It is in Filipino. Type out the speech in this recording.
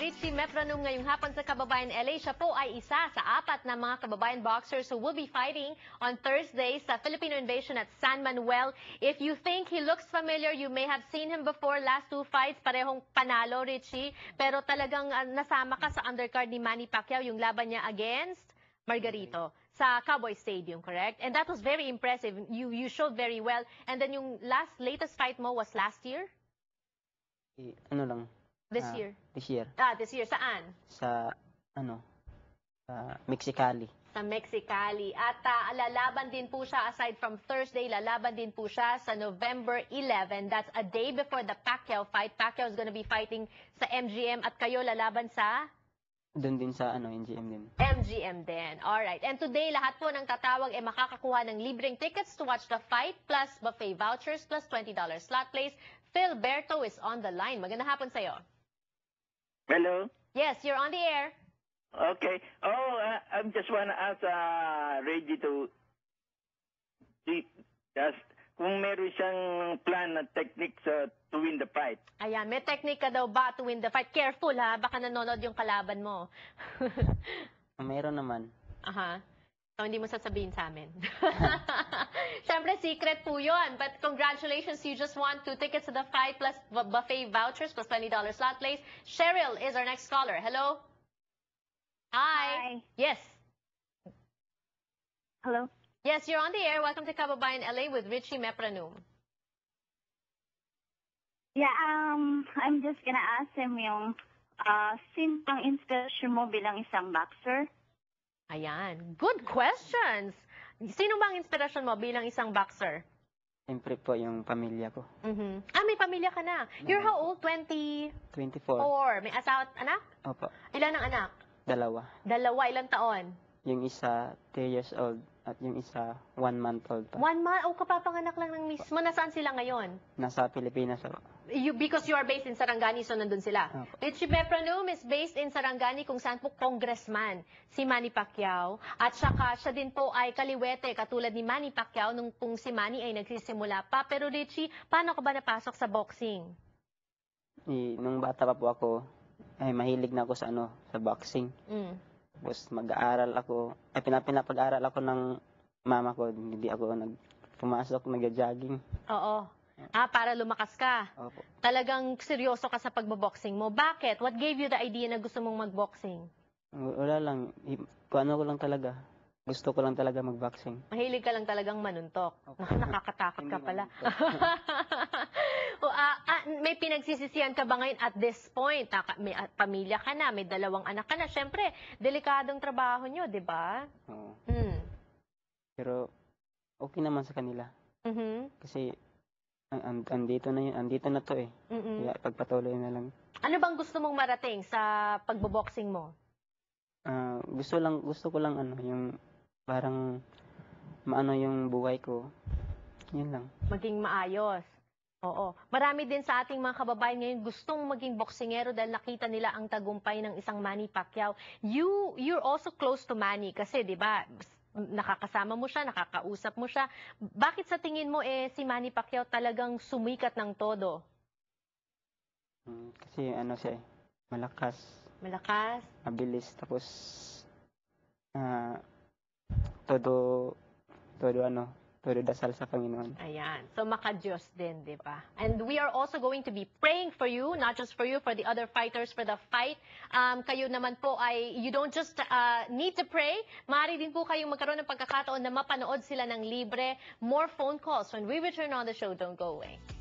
Richie Metronome ngayong hapon sa Kababayan LA. Siya po ay isa sa apat na mga Kababayan boxers who will be fighting on Thursday sa Filipino Invasion at San Manuel. If you think he looks familiar, you may have seen him before. Last two fights, parehong panalo, Richie. Pero talagang uh, nasama ka sa undercard ni Manny Pacquiao, yung laban niya against Margarito sa Cowboy Stadium, correct? And that was very impressive. You you showed very well. And then yung last latest fight mo was last year? Ano lang, This ah, year. This year. Ah, this year. Saan? Sa, ano, sa Mexicali. Sa Mexicali. At uh, lalaban din po siya, aside from Thursday, lalaban din po siya sa November 11. That's a day before the Pacquiao fight. Pacquiao is gonna be fighting sa MGM at kayo lalaban sa... Doon din sa ano, MGM din. MGM din. Alright. And today, lahat po ng tatawag ay eh, makakakuha ng libreng tickets to watch the fight, plus buffet vouchers, plus $20 slot plays. Philberto is on the line. Magandang hapon sa'yo. Hello? Yes, you're on the air. Okay. Oh, uh, I just want to ask uh, Reggie to just kung meron siyang plan na technique sa to win the fight. Ayan, may technique ka daw ba to win the fight? Careful ha, baka nanonood yung kalaban mo. meron naman. Aha. So, hindi mo sasabihin sa amin. Siyempre, secret po yun. But congratulations, you just won two tickets to the fight plus buffet vouchers plus $20 slot place. Cheryl is our next caller. Hello? Hi. Hi. Yes. Hello? Yes, you're on the air. Welcome to Kababayan LA with Richie Mepranum. Yeah, um, I'm just gonna ask him yung, uh, sino pang inspiration mo bilang isang boxer? Ayan. Good questions. Sino bang inspirasyon mo bilang isang boxer? Siyempre po yung pamilya ko. Mhm. Ah, may pamilya ka na. You're how old? 20? 24. Four. May asawa at anak? Opo. Ilan ang anak? Dalawa. Dalawa. Ilang taon? yung isa 3 years old at yung isa 1 month old pa. 1 month? Oh, kapapanganak lang ng mismo. Nasaan sila ngayon? Nasa Pilipinas. po. You, because you are based in Sarangani, so nandun sila. Opo. Richie Bepranom is based in Sarangani kung saan po congressman si Manny Pacquiao. At saka siya din po ay kaliwete katulad ni Manny Pacquiao nung kung si Manny ay nagsisimula pa. Pero Richie, paano ka ba napasok sa boxing? Eh, nung bata pa po ako, ay mahilig na ako sa ano, sa boxing. Mm. Tapos mag-aaral ako, ay pinapinapag-aaral ako ng mama ko, hindi ako nag pumasok, nag-jogging. Oo. Ah, para lumakas ka. Opo. Talagang seryoso ka sa pagboboxing mo. Bakit? What gave you the idea na gusto mong mag-boxing? Wala lang. Kung ano ko lang talaga. Gusto ko lang talaga mag-boxing. Mahilig ka lang talagang manuntok. Okay. Nakakatakot ka pala. o, ah, may pinagsisisihan ka ba ngayon at this point? Ah, may ah, pamilya ka na, may dalawang anak ka na. Siyempre, delikadong trabaho nyo, di ba? Oo. Hmm. Pero okay naman sa kanila. Mhm. Kasi and, and, andito na yun, andito na to eh. Mhm. Kaya pagpatuloy na lang. Ano bang gusto mong marating sa pagboboxing mo? Ah, gusto lang gusto ko lang ano yung parang maano yung buhay ko. Yun lang. Maging maayos. Oo. Marami din sa ating mga kababayan ngayon gustong maging boksingero dahil nakita nila ang tagumpay ng isang Manny Pacquiao. You, you're also close to Manny kasi, di ba, nakakasama mo siya, nakakausap mo siya. Bakit sa tingin mo, eh, si Manny Pacquiao talagang sumikat ng todo? Hmm, Kasi ano siya eh, malakas, Malakas? mabilis, tapos ah, todo, todo ano, puro dasal sa Panginoon. Ayan. So, makadiyos din, di ba? And we are also going to be praying for you, not just for you, for the other fighters for the fight. Um, kayo naman po ay, you don't just uh, need to pray. Maaari din po kayong magkaroon ng pagkakataon na mapanood sila ng libre. More phone calls. When we return on the show, don't go away.